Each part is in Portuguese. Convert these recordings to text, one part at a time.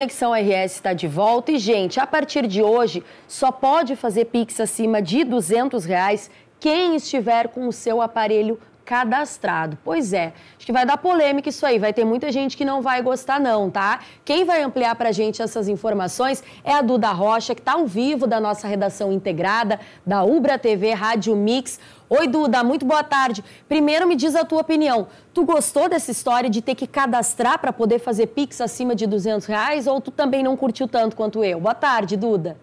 Conexão RS está de volta e, gente, a partir de hoje, só pode fazer Pix acima de R$ 200 reais quem estiver com o seu aparelho cadastrado. Pois é, acho que vai dar polêmica isso aí, vai ter muita gente que não vai gostar não, tá? Quem vai ampliar pra gente essas informações é a Duda Rocha, que tá ao vivo da nossa redação integrada, da Ubra TV, Rádio Mix. Oi, Duda, muito boa tarde. Primeiro me diz a tua opinião. Tu gostou dessa história de ter que cadastrar para poder fazer Pix acima de 200 reais ou tu também não curtiu tanto quanto eu? Boa tarde, Duda.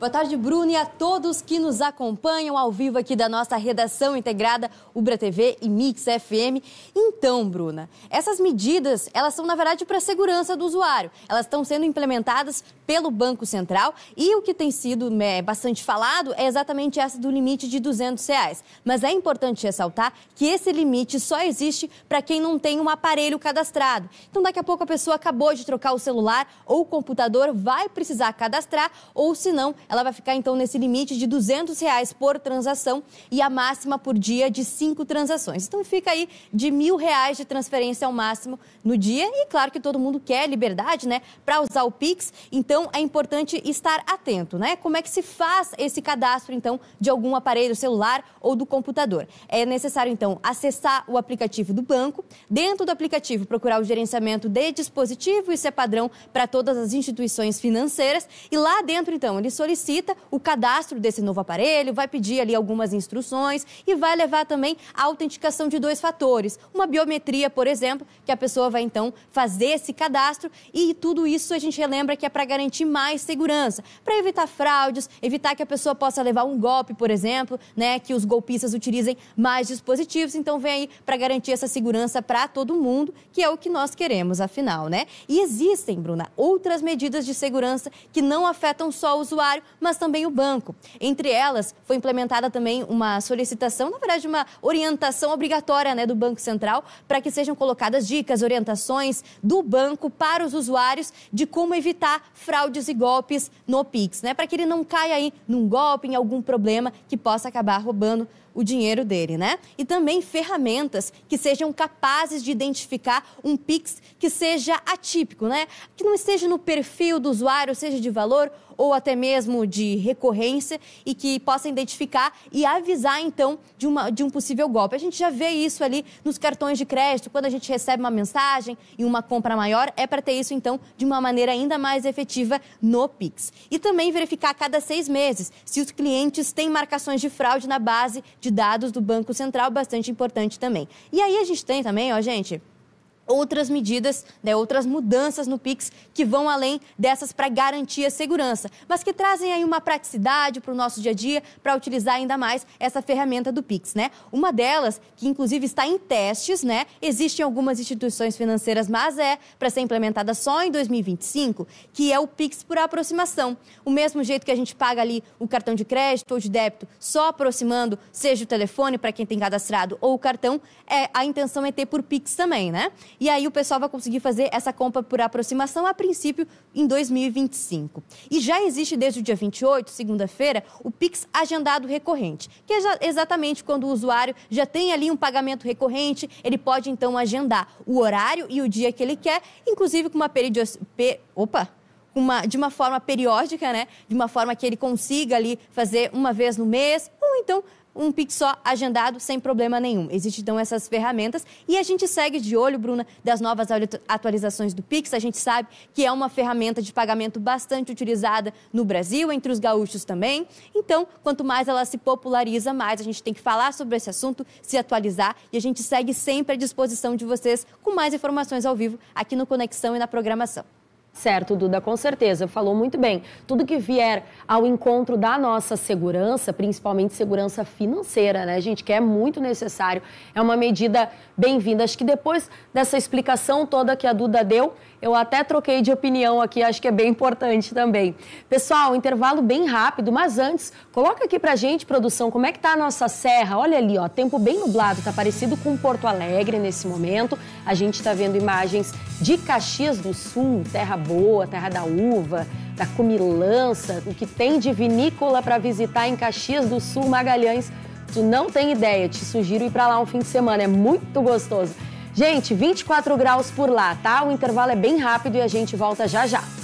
Boa tarde, Bruno, e a todos que nos acompanham ao vivo aqui da nossa redação integrada Ubra TV e Mix FM. Então, Bruna, essas medidas, elas são na verdade para a segurança do usuário. Elas estão sendo implementadas pelo Banco Central e o que tem sido né, bastante falado é exatamente essa do limite de 200 reais. Mas é importante ressaltar que esse limite só existe para quem não tem um aparelho cadastrado. Então, daqui a pouco a pessoa acabou de trocar o celular ou o computador, vai precisar cadastrar ou se não ela vai ficar então nesse limite de R$ 200 reais por transação e a máxima por dia de cinco transações. Então fica aí de R$ reais de transferência ao máximo no dia e claro que todo mundo quer liberdade, né, para usar o Pix. Então é importante estar atento, né? Como é que se faz esse cadastro então de algum aparelho celular ou do computador? É necessário então acessar o aplicativo do banco, dentro do aplicativo procurar o gerenciamento de dispositivo, isso é padrão para todas as instituições financeiras e lá dentro então ele solicita solicita o cadastro desse novo aparelho, vai pedir ali algumas instruções e vai levar também a autenticação de dois fatores, uma biometria, por exemplo, que a pessoa vai então fazer esse cadastro e tudo isso a gente relembra que é para garantir mais segurança, para evitar fraudes, evitar que a pessoa possa levar um golpe, por exemplo, né, que os golpistas utilizem mais dispositivos, então vem aí para garantir essa segurança para todo mundo, que é o que nós queremos afinal, né? E existem, Bruna, outras medidas de segurança que não afetam só o usuário, mas também o banco. Entre elas, foi implementada também uma solicitação, na verdade, uma orientação obrigatória né, do Banco Central para que sejam colocadas dicas, orientações do banco para os usuários de como evitar fraudes e golpes no Pix, né? Para que ele não caia aí num golpe, em algum problema que possa acabar roubando o dinheiro dele, né? E também ferramentas que sejam capazes de identificar um Pix que seja atípico, né? Que não esteja no perfil do usuário, seja de valor ou até mesmo de recorrência e que possa identificar e avisar então de, uma, de um possível golpe. A gente já vê isso ali nos cartões de crédito, quando a gente recebe uma mensagem e uma compra maior, é para ter isso então de uma maneira ainda mais efetiva no Pix. E também verificar a cada seis meses se os clientes têm marcações de fraude na base de dados do Banco Central, bastante importante também. E aí a gente tem também, ó, gente, outras medidas, né, outras mudanças no Pix que vão além dessas para garantir a segurança, mas que trazem aí uma praticidade para o nosso dia a dia para utilizar ainda mais essa ferramenta do Pix, né? Uma delas, que inclusive está em testes, né? Existem algumas instituições financeiras, mas é para ser implementada só em 2025, que é o Pix por aproximação. O mesmo jeito que a gente paga ali o cartão de crédito ou de débito, só aproximando, seja o telefone para quem tem cadastrado ou o cartão, é a intenção é ter por Pix também, né? E aí o pessoal vai conseguir fazer essa compra por aproximação, a princípio, em 2025. E já existe desde o dia 28, segunda-feira, o Pix agendado recorrente, que é exatamente quando o usuário já tem ali um pagamento recorrente, ele pode então agendar o horário e o dia que ele quer, inclusive com uma periodicidade. Opa! Uma, de uma forma periódica, né? De uma forma que ele consiga ali fazer uma vez no mês, ou então um pique só agendado sem problema nenhum. Existem então essas ferramentas e a gente segue de olho, Bruna, das novas atualizações do Pix. A gente sabe que é uma ferramenta de pagamento bastante utilizada no Brasil, entre os gaúchos também. Então, quanto mais ela se populariza, mais a gente tem que falar sobre esse assunto, se atualizar e a gente segue sempre à disposição de vocês com mais informações ao vivo aqui no Conexão e na programação. Certo, Duda, com certeza, falou muito bem. Tudo que vier ao encontro da nossa segurança, principalmente segurança financeira, né, gente, que é muito necessário, é uma medida bem-vinda. Acho que depois dessa explicação toda que a Duda deu, eu até troquei de opinião aqui, acho que é bem importante também. Pessoal, intervalo bem rápido, mas antes, coloca aqui pra gente, produção, como é que tá a nossa serra? Olha ali, ó, tempo bem nublado, tá parecido com Porto Alegre nesse momento. A gente tá vendo imagens de Caxias do Sul, terra boa, terra da uva, da cumilança, o que tem de vinícola para visitar em Caxias do Sul, Magalhães. Tu não tem ideia, te sugiro ir para lá um fim de semana, é muito gostoso. Gente, 24 graus por lá, tá? O intervalo é bem rápido e a gente volta já já.